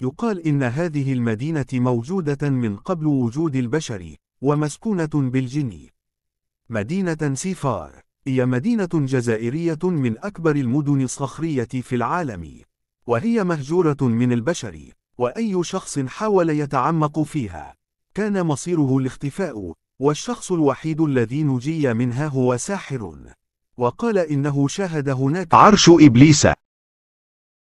يقال إن هذه المدينة موجودة من قبل وجود البشر، ومسكونة بالجن. مدينة سيفار هي مدينة جزائرية من أكبر المدن الصخرية في العالم، وهي مهجورة من البشر، وأي شخص حاول يتعمق فيها كان مصيره الاختفاء، والشخص الوحيد الذي نجي منها هو ساحر، وقال إنه شاهد هناك عرش إبليس